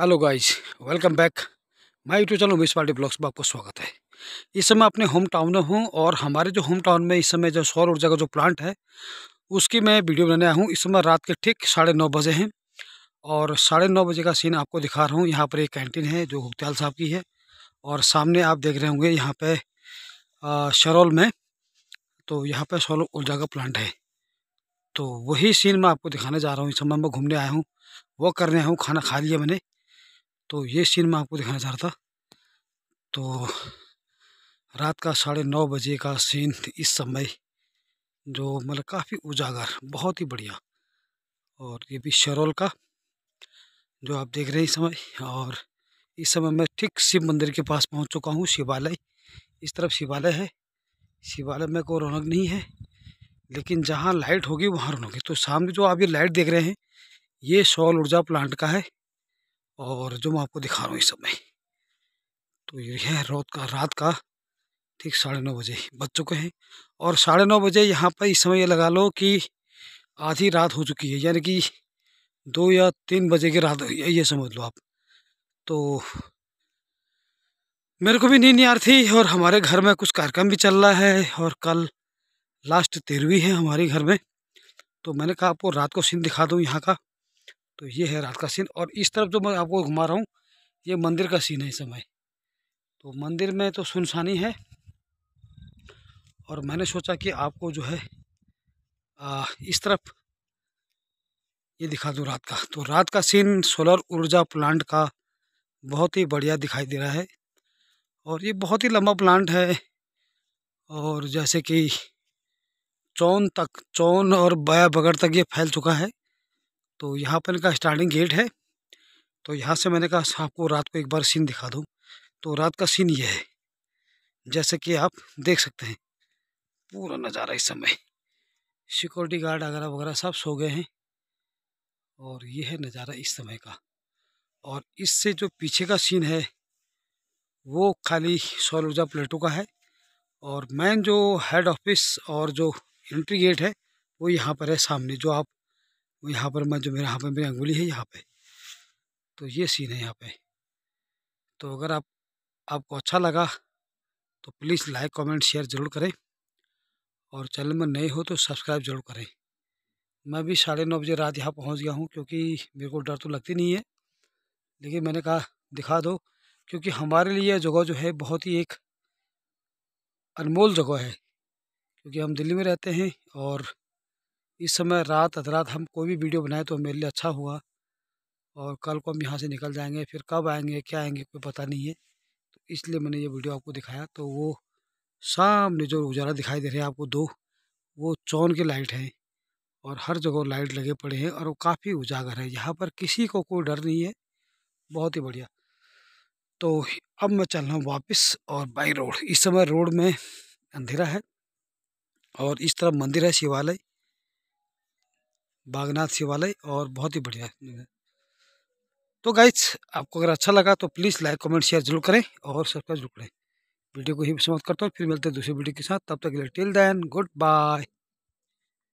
hello guys welcome back my YouTube channel Umesh party blogs में आपको स्वागत है इस समय अपने होम टाउन में हूँ और हमारे जो होम टाउन में इस समय जो सौर ऊर्जा का जो प्लांट है उसकी मैं वीडियो बनाने आया हूँ इस समय रात के ठीक साढ़े नौ बजे हैं और साढ़े नौ बजे का सीन आपको दिखा रहा हूँ यहाँ पर एक कैंटीन है जो गुख्तियाल साहब की है और सामने आप देख रहे होंगे यहाँ पर शरौल में तो यहाँ पर सौर ऊर्जा का प्लांट है तो वही सीन मैं आपको दिखाने जा रहा हूँ इस समय मैं घूमने आया हूँ वॉक करने आया हूँ खाना खा लिया मैंने तो ये सीन मैं आपको दिखाना चाह रहा था तो रात का साढ़े नौ बजे का सीन इस समय जो मतलब काफ़ी उजागर बहुत ही बढ़िया और ये भी शरोल का जो आप देख रहे हैं इस समय और इस समय मैं ठीक शिव मंदिर के पास पहुंच चुका हूं शिवालय इस तरफ शिवालय है शिवालय में कोई रौनक नहीं है लेकिन जहां लाइट होगी वहां रौनक है तो सामने जो आप ये लाइट देख रहे हैं ये सौर ऊर्जा प्लांट का है और जो मैं आपको दिखा रहा हूँ इस समय तो ये है रोत का रात का ठीक साढ़े नौ बजे बज चुके हैं और साढ़े नौ बजे यहाँ पर इस समय ये लगा लो कि आधी रात हो चुकी है यानी कि दो या तीन बजे की रात ये समझ लो आप तो मेरे को भी नींद नहीं आ रही थी और हमारे घर में कुछ कार्यक्रम भी चल रहा है और कल लास्ट तेरहवीं है हमारे घर में तो मैंने कहा आपको रात को सीन दिखा दूँ यहाँ का तो ये है रात का सीन और इस तरफ जो मैं आपको घुमा रहा हूँ ये मंदिर का सीन है इस समय तो मंदिर में तो सुनसानी है और मैंने सोचा कि आपको जो है आ, इस तरफ ये दिखा दूँ रात का तो रात का सीन सोलर ऊर्जा प्लांट का बहुत ही बढ़िया दिखाई दे रहा है और ये बहुत ही लंबा प्लांट है और जैसे कि चौन तक चौन और बया बगड़ तक ये फैल चुका है तो यहाँ पर इनका स्टार्टिंग गेट है तो यहाँ से मैंने कहा अच्छा, आपको रात को एक बार सीन दिखा दूँ तो रात का सीन ये है जैसे कि आप देख सकते हैं पूरा नज़ारा इस समय सिक्योरिटी गार्ड वगैरह वगैरह सब सो गए हैं और ये है नज़ारा इस समय का और इससे जो पीछे का सीन है वो खाली सौर ऊर्जा प्लेटों का है और मैन जो हेड ऑफिस और जो एंट्री गेट है वो यहाँ पर है सामने जो आप वो यहाँ पर मैं जो मेरे यहाँ पर मेरी अंगुली है यहाँ पे तो ये सीन है यहाँ पे तो अगर आप आपको अच्छा लगा तो प्लीज़ लाइक कमेंट शेयर ज़रूर करें और चैनल में नए हो तो सब्सक्राइब ज़रूर करें मैं भी साढ़े नौ बजे रात यहाँ पहुँच गया हूँ क्योंकि मेरे को डर तो लगती नहीं है लेकिन मैंने कहा दिखा दो क्योंकि हमारे लिए यह जगह जो है बहुत ही एक अनमोल जगह है क्योंकि हम दिल्ली में रहते हैं और इस समय रात अधरात हम कोई भी वीडियो बनाए तो मेरे लिए अच्छा हुआ और कल को हम यहाँ से निकल जाएंगे फिर कब आएंगे क्या आएंगे कोई पता नहीं है तो इसलिए मैंने ये वीडियो आपको दिखाया तो वो सामने जो उजाला दिखाई दे रहा है आपको दो वो चौन की लाइट है और हर जगह लाइट लगे पड़े हैं और वो काफ़ी उजागर है यहाँ पर किसी को कोई डर नहीं है बहुत ही बढ़िया तो अब मैं चल रहा हूँ वापस और बाई रोड इस समय रोड में अंधेरा है और इस तरफ मंदिर है शिवालय बागनाथ शिवालय और बहुत ही बढ़िया तो गाइज आपको अगर अच्छा लगा तो प्लीज़ लाइक कमेंट शेयर जरूर करें और सब्सक्राइब जरूर करें वीडियो को ही समाप्त करता हूँ फिर मिलते हैं दूसरी वीडियो के साथ तब तक के लिए टिल दैन गुड बाय